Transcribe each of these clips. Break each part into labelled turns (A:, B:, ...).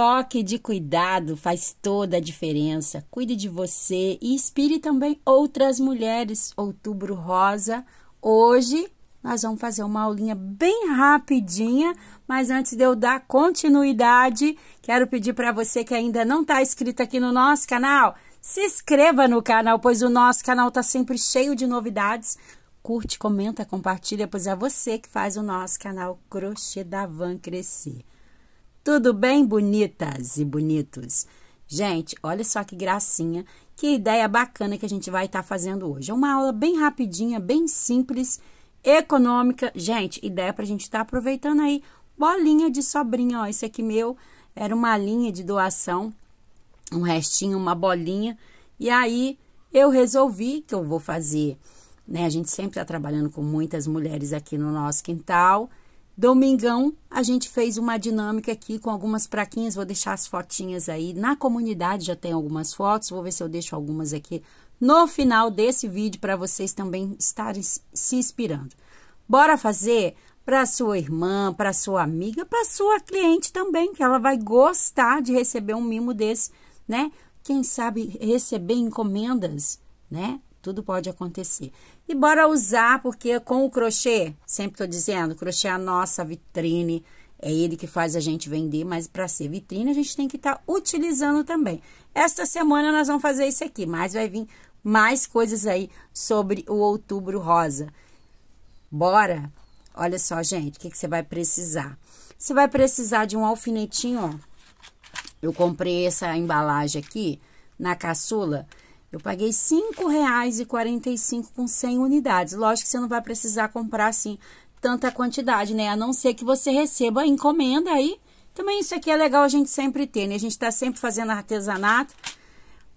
A: toque de cuidado faz toda a diferença. Cuide de você e inspire também outras mulheres. Outubro Rosa. Hoje nós vamos fazer uma aulinha bem rapidinha, mas antes de eu dar continuidade, quero pedir para você que ainda não está inscrito aqui no nosso canal, se inscreva no canal, pois o nosso canal está sempre cheio de novidades. Curte, comenta, compartilha, pois é você que faz o nosso canal Crochê da Van crescer. Tudo bem, bonitas e bonitos? Gente, olha só que gracinha, que ideia bacana que a gente vai estar tá fazendo hoje. É uma aula bem rapidinha, bem simples, econômica. Gente, ideia para a gente estar tá aproveitando aí. Bolinha de sobrinha, ó, esse aqui meu era uma linha de doação, um restinho, uma bolinha. E aí eu resolvi que eu vou fazer, né? A gente sempre está trabalhando com muitas mulheres aqui no nosso quintal. Domingão, a gente fez uma dinâmica aqui com algumas praquinhas, vou deixar as fotinhas aí. Na comunidade já tem algumas fotos, vou ver se eu deixo algumas aqui no final desse vídeo para vocês também estarem se inspirando. Bora fazer para sua irmã, para sua amiga, para sua cliente também, que ela vai gostar de receber um mimo desse, né? Quem sabe receber encomendas, né? Tudo pode acontecer. E bora usar, porque com o crochê, sempre tô dizendo, crochê é a nossa vitrine, é ele que faz a gente vender, mas para ser vitrine a gente tem que estar tá utilizando também. Esta semana nós vamos fazer isso aqui, mas vai vir mais coisas aí sobre o outubro rosa. Bora? Olha só, gente, o que, que você vai precisar? Você vai precisar de um alfinetinho, ó. Eu comprei essa embalagem aqui na caçula eu paguei R$ 5,45 com 100 unidades. Lógico que você não vai precisar comprar, assim, tanta quantidade, né? A não ser que você receba encomenda aí. Também isso aqui é legal a gente sempre ter, né? A gente tá sempre fazendo artesanato.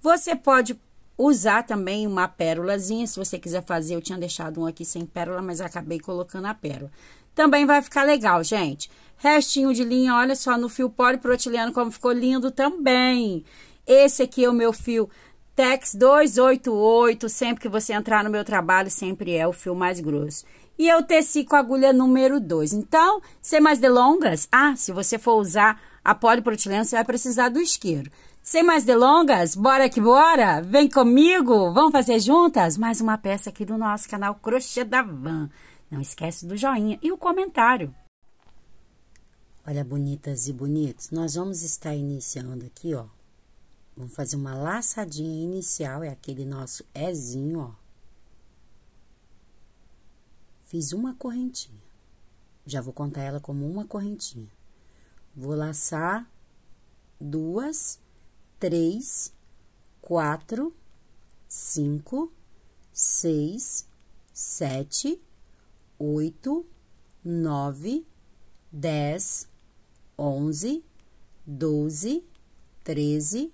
A: Você pode usar também uma pérolazinha, se você quiser fazer. Eu tinha deixado um aqui sem pérola, mas acabei colocando a pérola. Também vai ficar legal, gente. Restinho de linha, olha só, no fio poliprotileno como ficou lindo também. Esse aqui é o meu fio Tex 288, sempre que você entrar no meu trabalho, sempre é o fio mais grosso. E eu teci com a agulha número 2. Então, sem mais delongas, ah, se você for usar a poliprotileno, você vai precisar do isqueiro. Sem mais delongas, bora que bora! Vem comigo! Vamos fazer juntas mais uma peça aqui do nosso canal Crochê da Van. Não esquece do joinha e o comentário. Olha, bonitas e bonitos, nós vamos estar iniciando aqui, ó, Vamos fazer uma laçadinha inicial, é aquele nosso Ezinho, ó. Fiz uma correntinha. Já vou contar ela como uma correntinha. Vou laçar duas, três, quatro, cinco, seis, sete, oito, nove, dez, onze, doze, treze,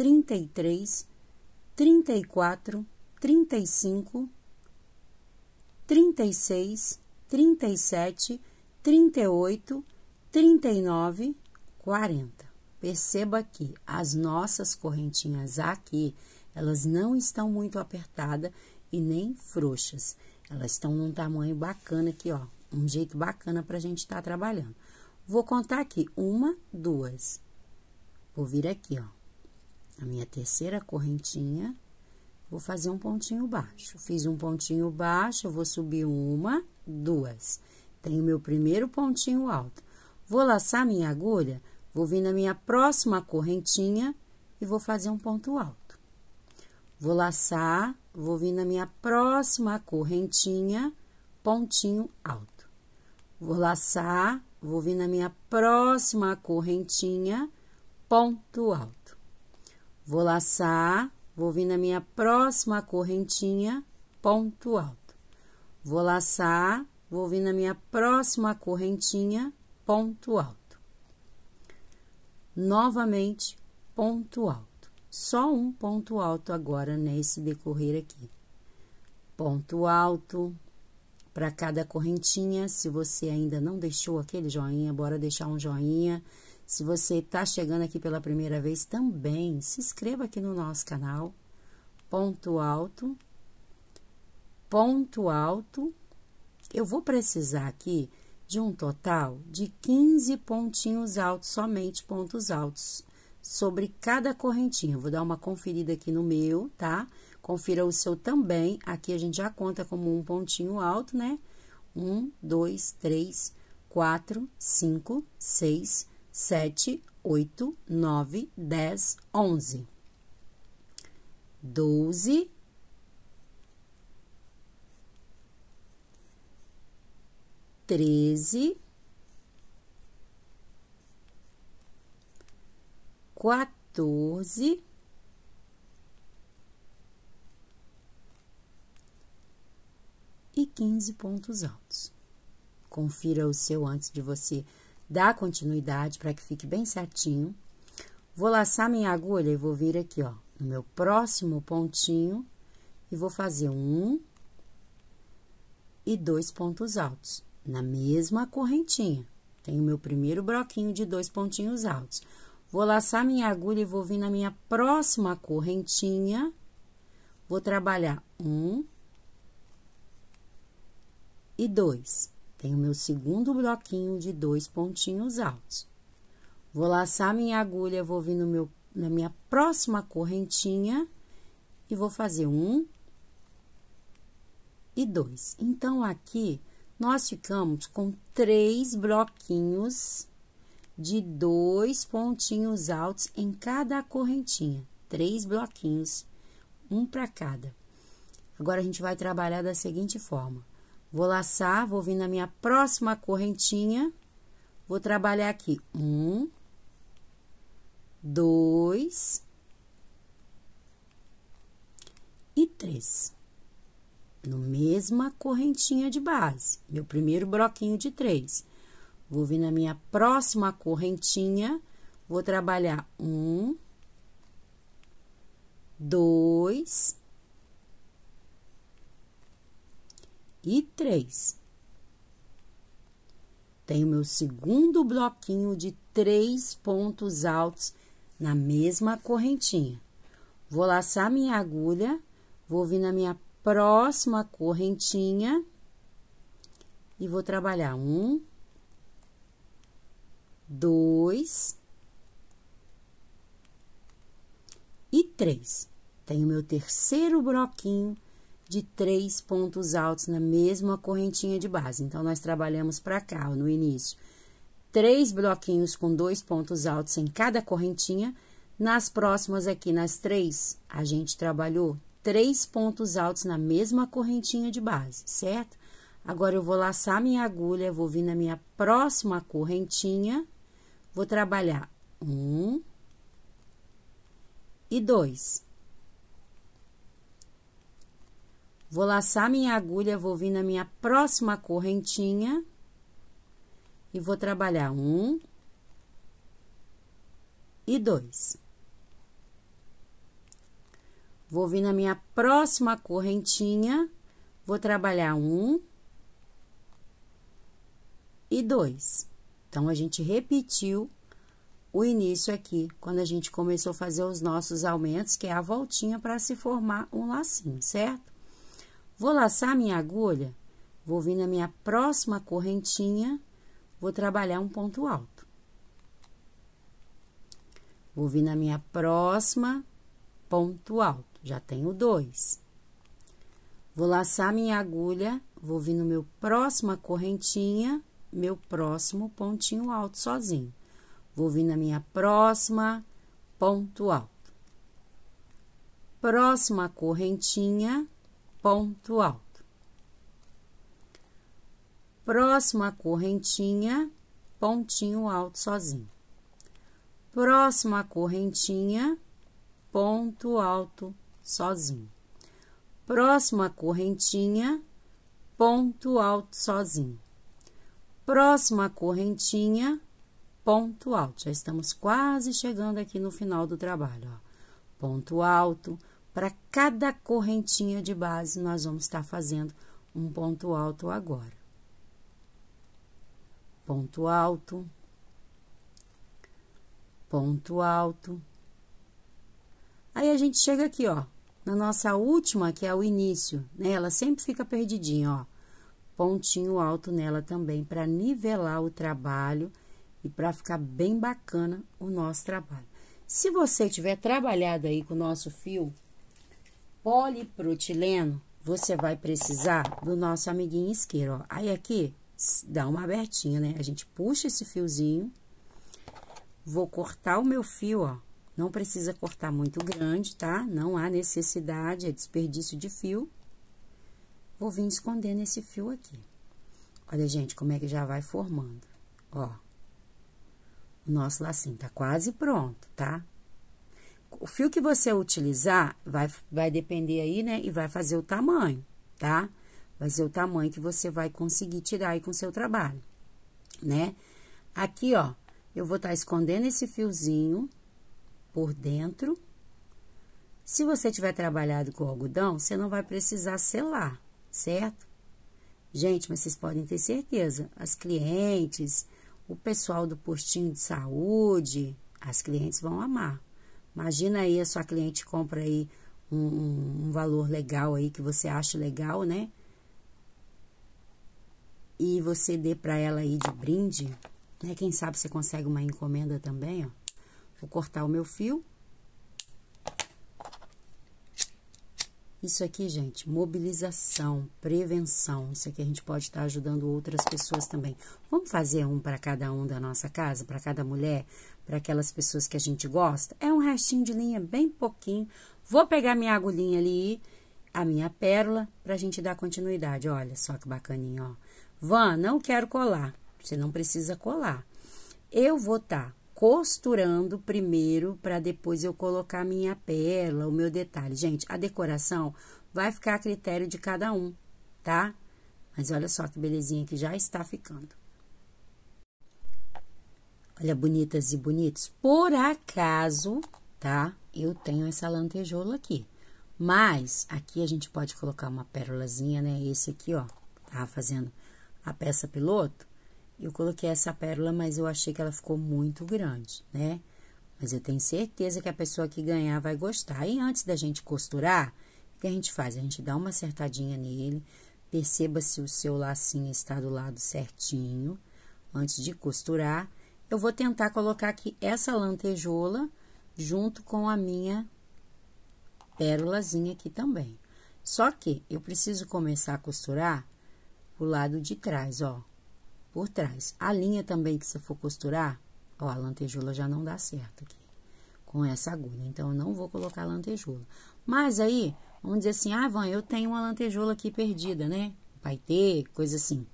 A: 33, 34, 35, 36, 37, 38, 39, 40. Perceba que as nossas correntinhas aqui, elas não estão muito apertadas e nem frouxas. Elas estão num tamanho bacana aqui, ó. Um jeito bacana para a gente estar tá trabalhando. Vou contar aqui. Uma, duas. Vou vir aqui, ó a minha terceira correntinha, vou fazer um pontinho baixo. Fiz um pontinho baixo, vou subir uma, duas. Tenho meu primeiro pontinho alto. Vou laçar minha agulha, vou vir na minha próxima correntinha e vou fazer um ponto alto. Vou laçar, vou vir na minha próxima correntinha, pontinho alto. Vou laçar, vou vir na minha próxima correntinha, ponto alto. Vou laçar, vou vir na minha próxima correntinha, ponto alto. Vou laçar, vou vir na minha próxima correntinha, ponto alto. Novamente, ponto alto. Só um ponto alto agora nesse decorrer aqui. Ponto alto, para cada correntinha. Se você ainda não deixou aquele joinha, bora deixar um joinha. Se você está chegando aqui pela primeira vez, também se inscreva aqui no nosso canal. Ponto alto. Ponto alto. Eu vou precisar aqui de um total de 15 pontinhos altos, somente pontos altos, sobre cada correntinha. Vou dar uma conferida aqui no meu, tá? Confira o seu também. Aqui a gente já conta como um pontinho alto, né? Um, dois, três, quatro, cinco, seis, sete, oito, nove, dez, onze, doze, treze, quatorze. E quinze pontos altos. Confira o seu antes de você dar continuidade para que fique bem certinho. Vou laçar minha agulha e vou vir aqui, ó, no meu próximo pontinho e vou fazer um e dois pontos altos na mesma correntinha. Tenho meu primeiro broquinho de dois pontinhos altos. Vou laçar minha agulha e vou vir na minha próxima correntinha. Vou trabalhar um e dois. Tenho meu segundo bloquinho de dois pontinhos altos. Vou laçar minha agulha, vou vir no meu, na minha próxima correntinha e vou fazer um e dois. Então, aqui, nós ficamos com três bloquinhos de dois pontinhos altos em cada correntinha. Três bloquinhos, um para cada. Agora, a gente vai trabalhar da seguinte forma. Vou laçar, vou vir na minha próxima correntinha, vou trabalhar aqui um, dois e três. No mesma correntinha de base, meu primeiro bloquinho de três. Vou vir na minha próxima correntinha, vou trabalhar um, dois e três. Tenho meu segundo bloquinho de três pontos altos na mesma correntinha. Vou laçar minha agulha, vou vir na minha próxima correntinha e vou trabalhar um, dois e três. Tenho meu terceiro bloquinho de três pontos altos na mesma correntinha de base. Então, nós trabalhamos para cá, no início, três bloquinhos com dois pontos altos em cada correntinha. Nas próximas aqui, nas três, a gente trabalhou três pontos altos na mesma correntinha de base, certo? Agora, eu vou laçar minha agulha, vou vir na minha próxima correntinha, vou trabalhar um e dois. Vou laçar minha agulha, vou vir na minha próxima correntinha e vou trabalhar um e dois. Vou vir na minha próxima correntinha, vou trabalhar um e dois. Então, a gente repetiu o início aqui, quando a gente começou a fazer os nossos aumentos, que é a voltinha para se formar um lacinho, certo? Vou laçar minha agulha, vou vir na minha próxima correntinha, vou trabalhar um ponto alto. Vou vir na minha próxima ponto alto, já tenho dois. Vou laçar minha agulha, vou vir no meu próxima correntinha, meu próximo pontinho alto sozinho. Vou vir na minha próxima ponto alto. Próxima correntinha, ponto alto. Próximo correntinha, pontinho alto sozinho. Próximo correntinha, ponto alto sozinho. Próximo correntinha, ponto alto sozinho. Próximo correntinha, ponto alto. Já estamos quase chegando aqui no final do trabalho, ó. Ponto alto, para cada correntinha de base, nós vamos estar fazendo um ponto alto agora. Ponto alto, ponto alto. Aí a gente chega aqui, ó, na nossa última, que é o início, né? Ela sempre fica perdidinha, ó. Pontinho alto nela também, para nivelar o trabalho e para ficar bem bacana o nosso trabalho. Se você tiver trabalhado aí com o nosso fio, poliprotileno, você vai precisar do nosso amiguinho isqueiro, ó. Aí aqui, dá uma abertinha, né? A gente puxa esse fiozinho, vou cortar o meu fio, ó. Não precisa cortar muito grande, tá? Não há necessidade, é desperdício de fio. Vou vir escondendo esse fio aqui. Olha, gente, como é que já vai formando, ó. O nosso lacinho tá quase pronto, tá? O fio que você utilizar vai, vai depender aí, né? E vai fazer o tamanho, tá? Vai ser o tamanho que você vai conseguir tirar aí com o seu trabalho, né? Aqui, ó, eu vou estar tá escondendo esse fiozinho por dentro. Se você tiver trabalhado com algodão, você não vai precisar selar, certo? Gente, mas vocês podem ter certeza, as clientes, o pessoal do postinho de saúde, as clientes vão amar. Imagina aí a sua cliente compra aí um, um, valor legal aí que você acha legal, né? E você dê para ela aí de brinde, né? Quem sabe você consegue uma encomenda também, ó. Vou cortar o meu fio Isso aqui, gente, mobilização, prevenção. Isso aqui a gente pode estar ajudando outras pessoas também. Vamos fazer um para cada um da nossa casa, para cada mulher, para aquelas pessoas que a gente gosta? É um restinho de linha bem pouquinho. Vou pegar minha agulhinha ali, a minha pérola, para a gente dar continuidade. Olha só que bacaninha, ó. Van, não quero colar. Você não precisa colar. Eu vou estar tá costurando primeiro para depois eu colocar minha pérola, o meu detalhe. Gente, a decoração vai ficar a critério de cada um, tá? Mas olha só que belezinha que já está ficando. Olha, bonitas e bonitos. Por acaso, tá? Eu tenho essa lantejoula aqui. Mas, aqui a gente pode colocar uma pérolazinha, né? Esse aqui, ó, tá fazendo a peça piloto. Eu coloquei essa pérola, mas eu achei que ela ficou muito grande, né? Mas eu tenho certeza que a pessoa que ganhar vai gostar. E antes da gente costurar, o que a gente faz? A gente dá uma acertadinha nele, perceba se o seu lacinho está do lado certinho. Antes de costurar, eu vou tentar colocar aqui essa lantejola junto com a minha pérolazinha aqui também. Só que eu preciso começar a costurar o lado de trás, ó por trás. A linha também que você for costurar, ó, a lantejoula já não dá certo aqui com essa agulha. Então, eu não vou colocar lantejoula. Mas aí, vamos dizer assim, ah, Van, eu tenho uma lantejoula aqui perdida, né? Vai ter, coisa assim.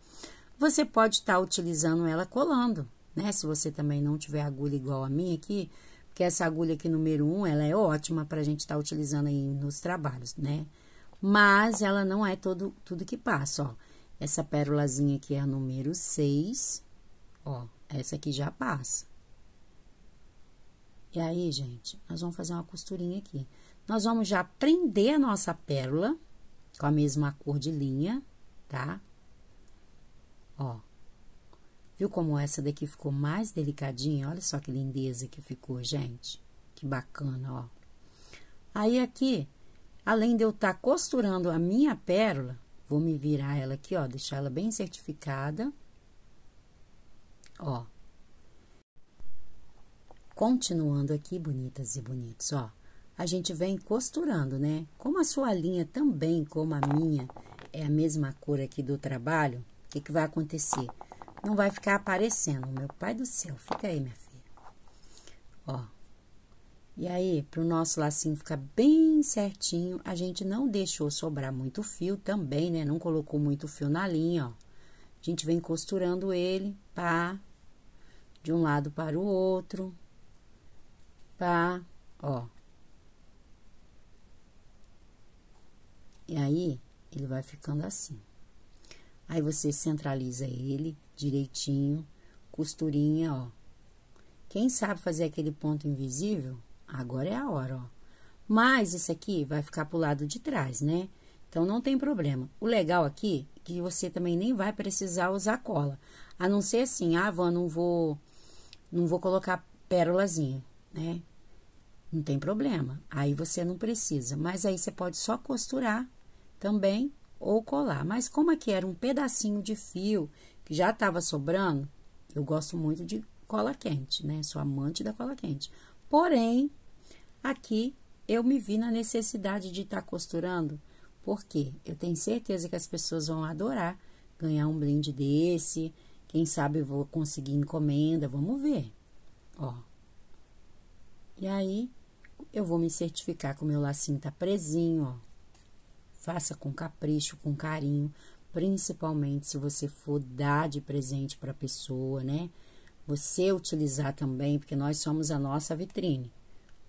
A: Você pode estar tá utilizando ela colando, né? Se você também não tiver agulha igual a minha aqui, porque essa agulha aqui número 1, um, ela é ótima para a gente estar tá utilizando aí nos trabalhos, né? Mas ela não é todo, tudo que passa, ó. Essa pérolazinha aqui é a número 6. Ó, essa aqui já passa. E aí, gente, nós vamos fazer uma costurinha aqui. Nós vamos já prender a nossa pérola com a mesma cor de linha, tá? Ó. Viu como essa daqui ficou mais delicadinha? Olha só que lindeza que ficou, gente. Que bacana, ó. Aí, aqui, além de eu estar tá costurando a minha pérola, Vou me virar ela aqui, ó, deixar ela bem certificada. Ó. Continuando aqui, bonitas e bonitos, ó. A gente vem costurando, né? Como a sua linha também, como a minha, é a mesma cor aqui do trabalho, o que, que vai acontecer? Não vai ficar aparecendo, meu pai do céu. Fica aí, minha filha. Ó. E aí, para o nosso lacinho ficar bem certinho, a gente não deixou sobrar muito fio também, né? Não colocou muito fio na linha, ó. A gente vem costurando ele, pá, de um lado para o outro, pá, ó. E aí, ele vai ficando assim. Aí, você centraliza ele direitinho, costurinha, ó. Quem sabe fazer aquele ponto invisível, Agora é a hora, ó. Mas isso aqui vai ficar pro lado de trás, né? Então, não tem problema. O legal aqui é que você também nem vai precisar usar cola. A não ser assim, ah, Van, não vou, não vou colocar pérolazinha, né? Não tem problema. Aí você não precisa. Mas aí você pode só costurar também ou colar. Mas como aqui era um pedacinho de fio que já estava sobrando, eu gosto muito de cola quente, né? Sou amante da cola quente. Porém, aqui eu me vi na necessidade de estar tá costurando, porque eu tenho certeza que as pessoas vão adorar ganhar um brinde desse. Quem sabe eu vou conseguir encomenda, vamos ver. Ó. E aí, eu vou me certificar que o meu lacinho tá presinho, ó. Faça com capricho, com carinho, principalmente se você for dar de presente para a pessoa, né? você utilizar também, porque nós somos a nossa vitrine.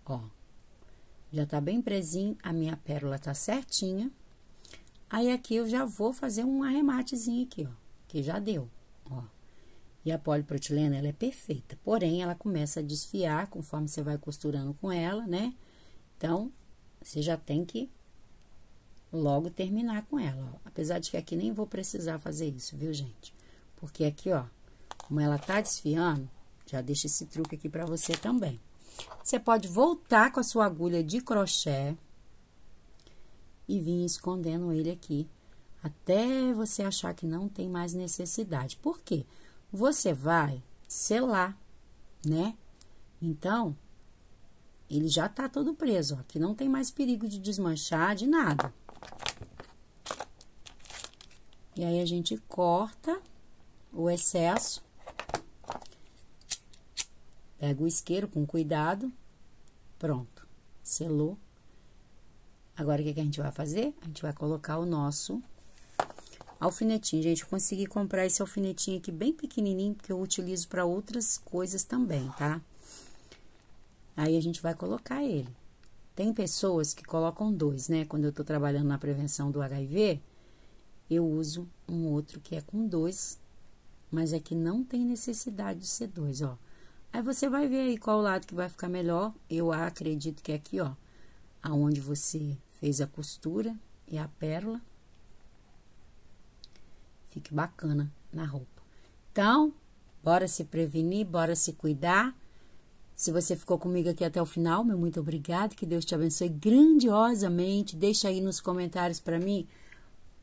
A: Ó, já tá bem presinho, a minha pérola tá certinha. Aí aqui eu já vou fazer um arrematezinho aqui, ó, que já deu, ó. E a poliprotilena, ela é perfeita, porém, ela começa a desfiar conforme você vai costurando com ela, né? Então, você já tem que logo terminar com ela, ó. Apesar de que aqui nem vou precisar fazer isso, viu, gente? Porque aqui, ó, como ela tá desfiando, já deixa esse truque aqui para você também. Você pode voltar com a sua agulha de crochê e vir escondendo ele aqui até você achar que não tem mais necessidade. Por quê? Você vai selar, né? Então, ele já tá todo preso, ó, que não tem mais perigo de desmanchar, de nada. E aí, a gente corta o excesso Pega o isqueiro com cuidado. Pronto, selou. Agora, o que, que a gente vai fazer? A gente vai colocar o nosso alfinetinho. Gente, eu consegui comprar esse alfinetinho aqui bem pequenininho, porque eu utilizo para outras coisas também, tá? Aí, a gente vai colocar ele. Tem pessoas que colocam dois, né? Quando eu tô trabalhando na prevenção do HIV, eu uso um outro que é com dois, mas é que não tem necessidade de ser dois, ó. Aí você vai ver aí qual lado que vai ficar melhor. Eu acredito que é aqui, ó, aonde você fez a costura e a pérola. Fique bacana na roupa. Então, bora se prevenir, bora se cuidar. Se você ficou comigo aqui até o final, meu muito obrigado, que Deus te abençoe grandiosamente. Deixa aí nos comentários para mim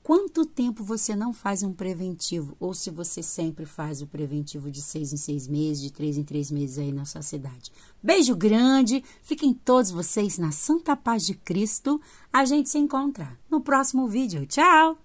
A: Quanto tempo você não faz um preventivo? Ou se você sempre faz o preventivo de seis em seis meses, de três em três meses aí na sua cidade? Beijo grande, fiquem todos vocês na santa paz de Cristo. A gente se encontra no próximo vídeo. Tchau!